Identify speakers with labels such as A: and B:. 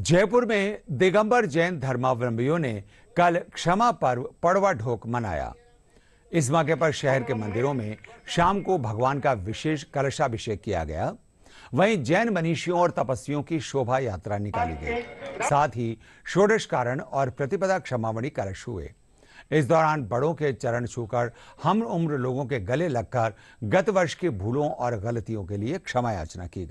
A: जयपुर में दिगंबर जैन धर्मावलंबियों ने कल क्षमा पर्व पड़वा ढोक मनाया इस मौके पर शहर के मंदिरों में शाम को भगवान का विशेष कलशाभिषेक किया गया वहीं जैन मनीषियों और तपस्वियों की शोभा यात्रा निकाली गई साथ ही षोडश कारण और प्रतिपदा क्षमावणी कलश हुए इस दौरान बड़ों के चरण छूकर हम उम्र लोगों के गले लगकर गत वर्ष की भूलों और गलतियों के लिए क्षमा याचना की गई